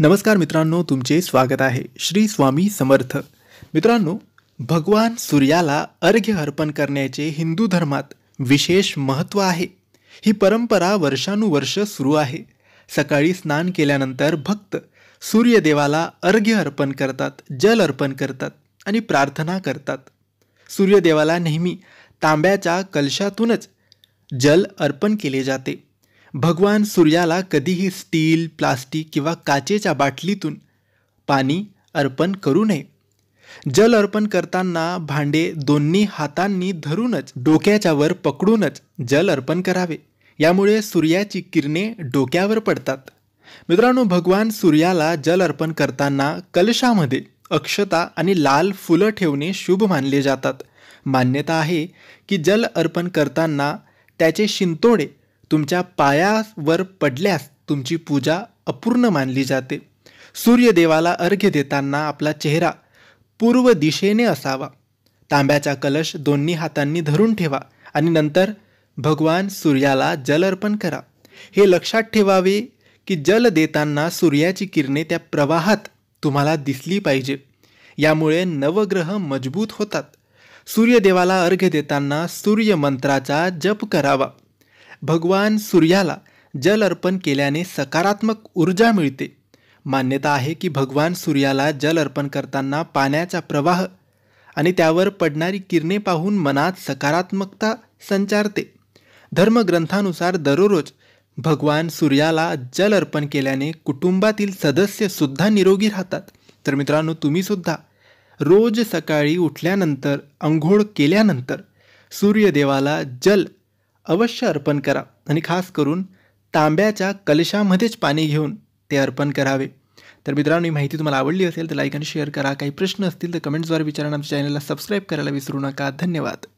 नमस्कार मित्रांनो तुमचे स्वागत आहे श्री स्वामी समर्थ मित्रांनो भगवान सूर्याला अर्घ्य अर्पण करण्याचे हिंदू धर्मात विशेष महत्त्व आहे ही परंपरा वर्षानुवर्ष सुरू आहे सकाळी स्नान केल्यानंतर भक्त सूर्यदेवाला अर्घ्य अर्पण करतात जल अर्पण करतात आणि प्रार्थना करतात सूर्यदेवाला नेहमी तांब्याच्या कलशातूनच जल अर्पण केले जाते भगवान सूर्याला कधीही स्टील प्लास्टिक किंवा काचेच्या बाटलीतून पाणी अर्पण करू नये जल अर्पण करताना भांडे दोन्ही हातांनी धरूनच डोक्याच्या वर पकडूनच जल अर्पण करावे यामुळे सूर्याची किरणे डोक्यावर पडतात मित्रांनो भगवान सूर्याला जल अर्पण करताना कलशामध्ये अक्षता आणि लाल फुलं ठेवणे शुभ मानले जातात मान्यता आहे की जल अर्पण करताना त्याचे शिंतोडे तुमच्या पायावर पडल्यास तुमची पूजा अपूर्ण मानली जाते सूर्यदेवाला अर्घ्य देताना आपला चेहरा पूर्व दिशेने असावा तांब्याचा कलश दोन्ही हातांनी धरून ठेवा आणि नंतर भगवान सूर्याला जल अर्पण करा हे लक्षात ठेवावे की जल देताना सूर्याची किरणे त्या प्रवाहात तुम्हाला दिसली पाहिजे यामुळे नवग्रह मजबूत होतात सूर्यदेवाला अर्घ्य देताना सूर्यमंत्राचा जप करावा भगवान सूर्याला जल अर्पण केल्याने सकारात्मक ऊर्जा मिळते मान्यता आहे की भगवान सूर्याला जल अर्पण करताना पाण्याचा प्रवाह आणि त्यावर पडणारी किरणे पाहून मनात सकारात्मकता संचारते धर्मग्रंथानुसार दररोज भगवान सूर्याला जल अर्पण केल्याने कुटुंबातील सदस्यसुद्धा निरोगी राहतात तर मित्रांनो तुम्हीसुद्धा रोज सकाळी उठल्यानंतर अंघोळ केल्यानंतर सूर्यदेवाला जल अवश्य अर्पण करा आणि खास करून तांब्याच्या कलशामध्येच पाणी घेऊन ते अर्पण करावे तर मित्रांनो ही माहिती तुम्हाला आवडली असेल तर लाईक आणि शेअर करा काही प्रश्न असतील तर कमेंट्सद्वारे विचारा आमच्या चॅनलला सबस्क्राईब करायला विसरू नका धन्यवाद